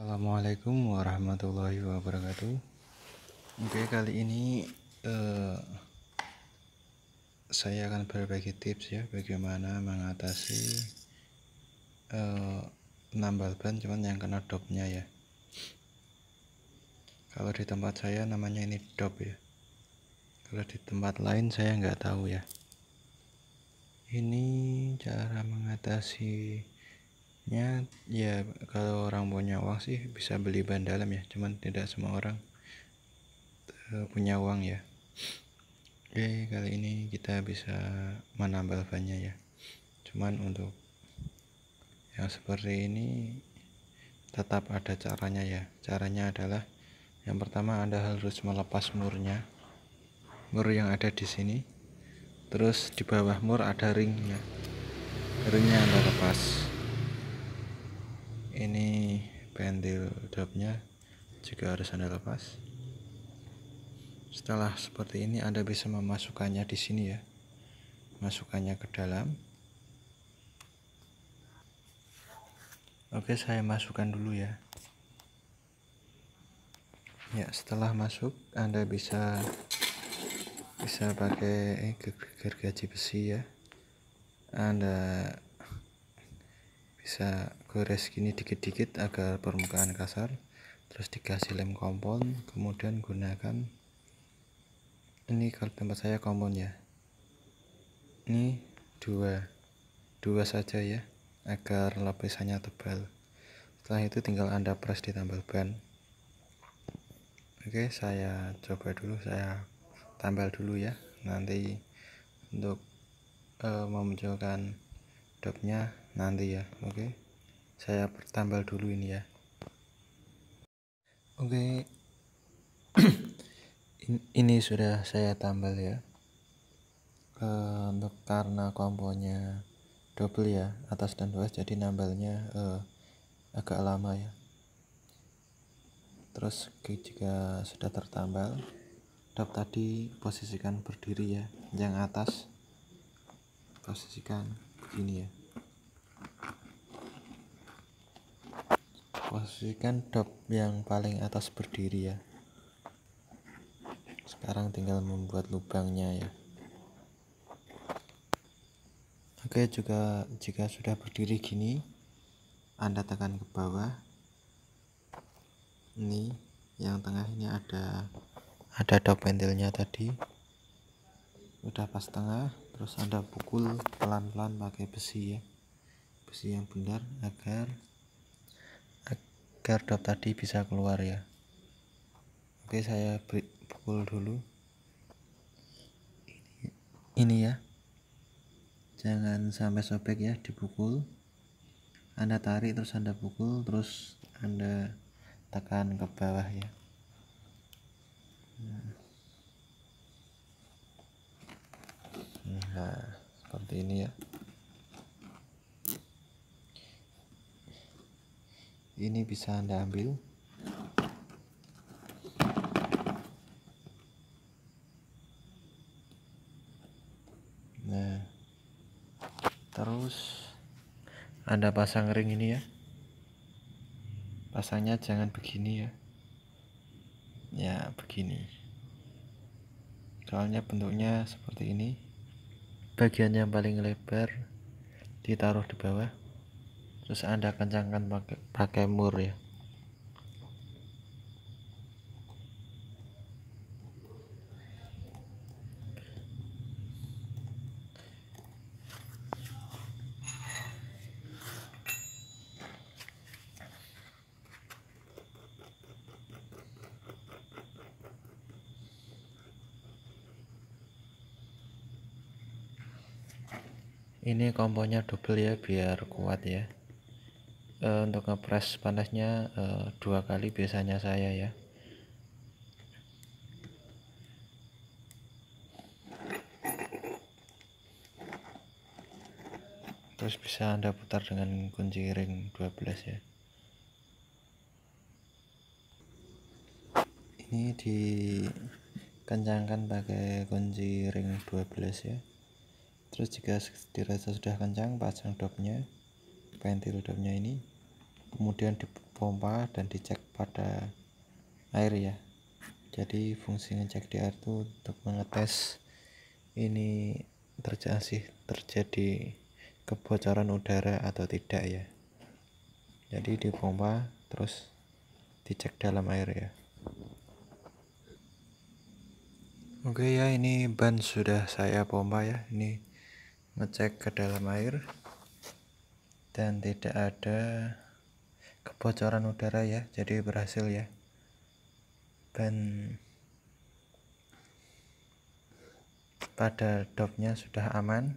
Assalamualaikum warahmatullahi wabarakatuh Oke kali ini uh, Saya akan berbagi tips ya Bagaimana mengatasi uh, Nambal ban cuman yang kena dopnya ya Kalau di tempat saya namanya ini dop ya Kalau di tempat lain saya nggak tahu ya Ini cara mengatasi ya ya kalau orang punya uang sih bisa beli ban dalam ya cuman tidak semua orang eh, punya uang ya oke kali ini kita bisa menambal bannya ya cuman untuk yang seperti ini tetap ada caranya ya caranya adalah yang pertama anda harus melepas murnya mur yang ada di sini terus di bawah mur ada ringnya ringnya anda lepas ini pendel dropnya juga harus anda lepas setelah seperti ini anda bisa memasukkannya di sini ya masukkannya ke dalam oke saya masukkan dulu ya ya setelah masuk anda bisa bisa pakai eh, gergaji besi ya anda bisa gores gini dikit-dikit agar permukaan kasar terus dikasih lem kompon kemudian gunakan ini kalau tempat saya kompon ya ini dua dua saja ya agar lapisannya tebal setelah itu tinggal anda press ditambal ban oke saya coba dulu saya tambal dulu ya nanti untuk uh, memunculkan dopnya nanti ya oke okay? saya pertambal dulu ini ya oke okay. ini sudah saya tambal ya uh, karena komponya double ya atas dan bawah jadi nambalnya uh, agak lama ya terus jika sudah tertambal dok tadi posisikan berdiri ya yang atas posisikan begini ya posisikan dop yang paling atas berdiri ya sekarang tinggal membuat lubangnya ya oke juga jika sudah berdiri gini anda tekan ke bawah ini yang tengah ini ada ada dop pentilnya tadi udah pas tengah terus anda pukul pelan-pelan pakai besi ya besi yang benar agar agar dot tadi bisa keluar ya oke saya beri, pukul dulu ini ya jangan sampai sobek ya dipukul anda tarik terus anda pukul terus anda tekan ke bawah ya nah seperti ini ya ini bisa anda ambil nah terus anda pasang ring ini ya pasangnya jangan begini ya ya begini soalnya bentuknya seperti ini bagian yang paling lebar ditaruh di bawah terus anda kencangkan pakai pakai mur ya ini komponya double ya biar kuat ya uh, untuk ngepres panasnya uh, dua kali biasanya saya ya terus bisa anda putar dengan kunci ring 12 ya ini dikencangkan pakai kunci ring 12 ya terus jika dirasa sudah kencang pasang dopnya pentil dopnya ini kemudian dipompa dan dicek pada air ya jadi fungsi ngecek di air itu untuk mengetes ini terjadi terjadi kebocoran udara atau tidak ya jadi dipompa terus dicek dalam air ya oke ya ini ban sudah saya pompa ya ini ngecek ke dalam air dan tidak ada kebocoran udara ya jadi berhasil ya dan pada dopnya sudah aman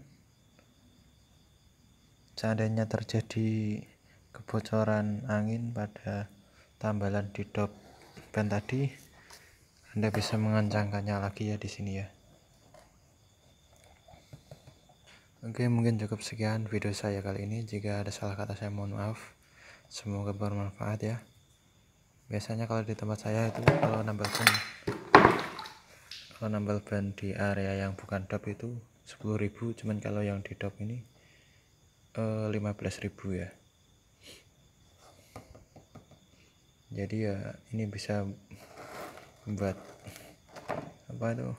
seandainya terjadi kebocoran angin pada tambalan di dop ban tadi Anda bisa mengencangkannya lagi ya di sini ya Oke mungkin cukup sekian video saya kali ini jika ada salah kata saya mohon maaf semoga bermanfaat ya biasanya kalau di tempat saya itu kalau nambal ban kalau nambal ban di area yang bukan dop itu 10.000 cuman kalau yang di dop ini eh, 15.000 ya jadi ya ini bisa buat apa itu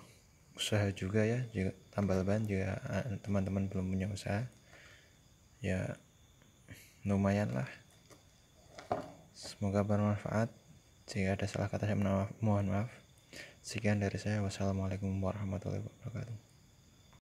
usaha juga ya juga tambal ban juga eh, teman-teman belum punya usaha ya lumayan lah Semoga bermanfaat. Jika ada salah kata saya mohon maaf. Sekian dari saya. Wassalamualaikum warahmatullahi wabarakatuh.